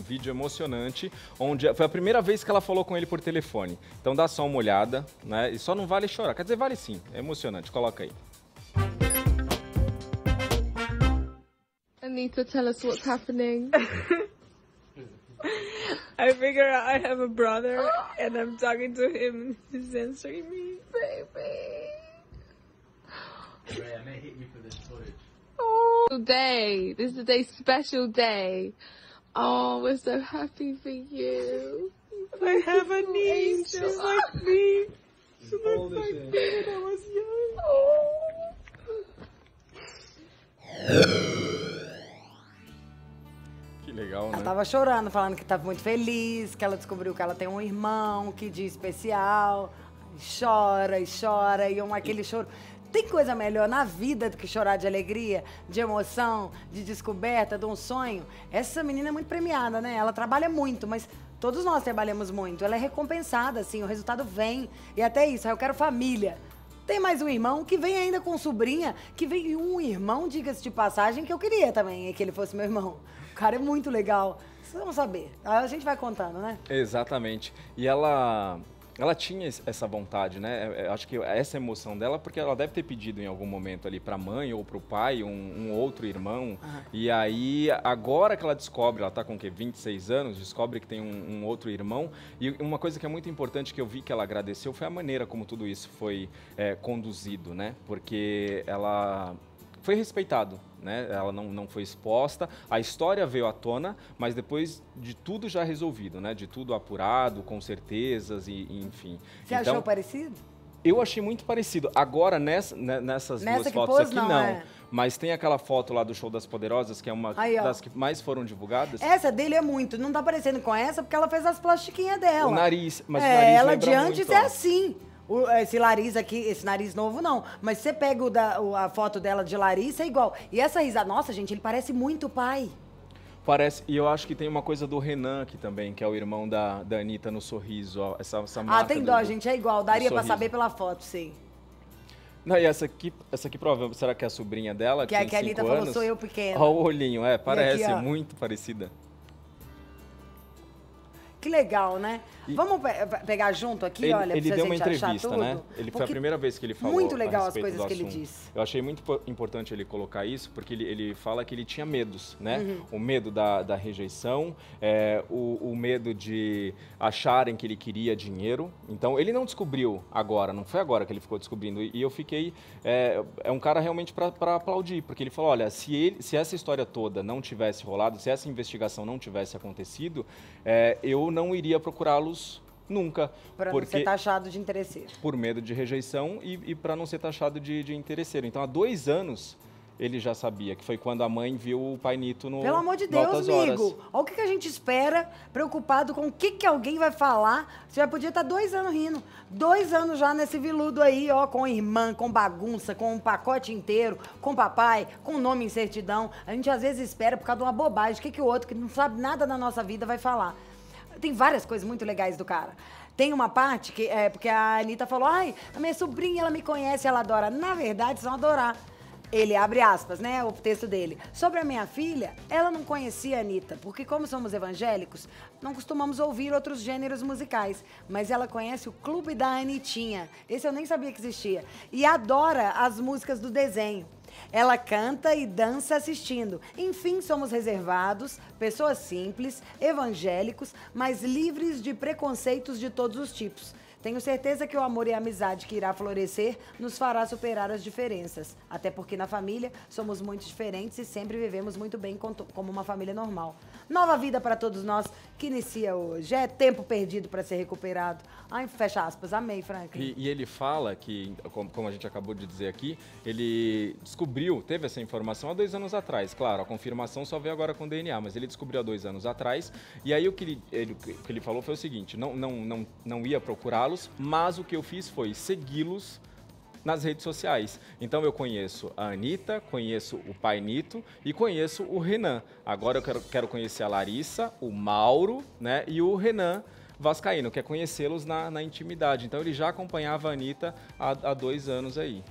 um vídeo emocionante, onde foi a primeira vez que ela falou com ele por telefone. Então dá só uma olhada, né? E só não vale chorar. Quer dizer, vale sim. É emocionante. Coloca aí. Anita, tell us what's happening. I figure out I have a brother and I'm talking to him and he's answering me. Baby. Ray, I may hit you for this footage. Oh, day. This is a day, special day. Oh, we're so happy for you. I have a niece just like me. She looks like me when I was young. Oh. Que legal, né? Ela tava chorando, falando que tava muito feliz, que ela descobriu que ela tem um irmão, que dia especial. Chora e chora, e um aquele choro. Tem coisa melhor na vida do que chorar de alegria, de emoção, de descoberta, de um sonho? Essa menina é muito premiada, né? Ela trabalha muito, mas todos nós trabalhamos muito. Ela é recompensada, assim, o resultado vem. E até isso, eu quero família. Tem mais um irmão que vem ainda com sobrinha, que vem um irmão, diga-se de passagem, que eu queria também, é que ele fosse meu irmão. O cara é muito legal. Vocês vão saber. Aí a gente vai contando, né? Exatamente. E ela ela tinha essa vontade, né? É, é, acho que é essa emoção dela, porque ela deve ter pedido em algum momento ali para a mãe ou para o pai, um, um, outro irmão. E aí, agora que ela descobre, ela está com o quê? 26 anos, descobre que tem um, um, outro irmão. E uma coisa que é muito importante que eu vi que ela agradeceu foi a maneira como tudo isso foi é, conduzido, né? Porque ela foi respeitado. Né? Ela não, não foi exposta, a história veio à tona, mas depois de tudo já resolvido, né? De tudo apurado, com certezas e, e enfim. Você então, achou parecido? Eu achei muito parecido. Agora, nessa, né, nessas Nessa duas fotos pôs, aqui, não. não. É. Mas tem aquela foto lá do Show das Poderosas, que é uma Aí, das que mais foram divulgadas. Essa dele é muito. Não tá parecendo com essa, porque ela fez as plastiquinhas dela. O nariz, mas é, o nariz Ela de antes muito, é ó. assim o, esse nariz aqui, esse nariz novo não. Mas você pega o da, o, a foto dela de Larissa, é igual. E essa risada, nossa, gente, ele parece muito pai. Parece, e eu acho que tem uma coisa do Renan aqui também, que é o irmão da, da Anitta no sorriso, ó, essa, essa ah, marca Ah, tem dó, do, gente, é igual, daria pra saber pela foto, sim. Não, e essa aqui, essa aqui provavelmente, será que é a sobrinha dela? Que, é que, que a Anitta anos? falou, sou eu pequena. Olha o olhinho, é, parece aqui, muito parecida. Que legal, né? E Vamos pe pegar junto aqui, ele, olha, Ele deu uma entrevista, né? Ele foi a primeira vez que ele falou. Muito legal as coisas que ele disse. Eu achei muito importante ele colocar isso, porque ele, ele fala que ele tinha medos, né? Uhum. O medo da, da rejeição, é, o, o, medo de acharem que ele queria dinheiro. Então, ele não descobriu agora, não foi agora que ele ficou descobrindo. E, eu fiquei. É, é um cara realmente para aplaudir, porque ele falou: olha, se, ele, se essa história toda não tivesse rolado, se essa investigação não tivesse acontecido, é, eu não iria procurá-los nunca. Para não ser taxado de interesseiro. Por medo de rejeição e, e para não ser taxado de, de interesseiro. Então, há dois anos ele já sabia, que foi quando a mãe viu o pai Nito no Pelo amor de Deus, amigo. Olha o que, a gente espera, preocupado com o que, que alguém vai falar. Você já podia estar dois anos rindo. Dois anos já nesse viludo aí, ó, com irmã, com bagunça, com um pacote inteiro, com papai, com nome em certidão. A gente às vezes espera por causa de uma bobagem. O que, que o outro, que não sabe nada da nossa vida, vai falar. Tem várias coisas muito legais do cara. Tem uma parte que é porque a Anitta falou: ai, a minha sobrinha, ela me conhece, ela adora. Na verdade, são adorar. Ele abre aspas, né? O texto dele. Sobre a minha filha, ela não conhecia a Anitta, porque como somos evangélicos, não costumamos ouvir outros gêneros musicais. Mas ela conhece o Clube da Anitinha. Esse eu nem sabia que existia. E adora as músicas do desenho. Ela canta e dança assistindo. Enfim, somos reservados, pessoas simples, evangélicos, mas livres de preconceitos de todos os tipos. Tenho certeza que o amor e a amizade que irá florescer nos fará superar as diferenças. Até porque na família somos muito diferentes e sempre vivemos muito bem como uma família normal nova vida para todos nós que inicia hoje. É tempo perdido para ser recuperado. Ai, fecha aspas, amei, Frank. E, e, ele fala que, como a gente acabou de dizer aqui, ele descobriu, teve essa informação há dois anos atrás. Claro, a confirmação só veio agora com DNA, mas ele descobriu há dois anos atrás. E aí o que ele, ele, que ele falou foi o seguinte: não, não, não, não ia procurá-los, mas o que eu fiz foi segui-los nas redes sociais. Então eu conheço a Anitta, conheço o Pai Nito e conheço o Renan. Agora eu quero, quero conhecer a Larissa, o Mauro né, e o Renan Vascaíno, quer é conhecê-los na, na intimidade. Então ele já acompanhava a Anitta há, há dois anos aí.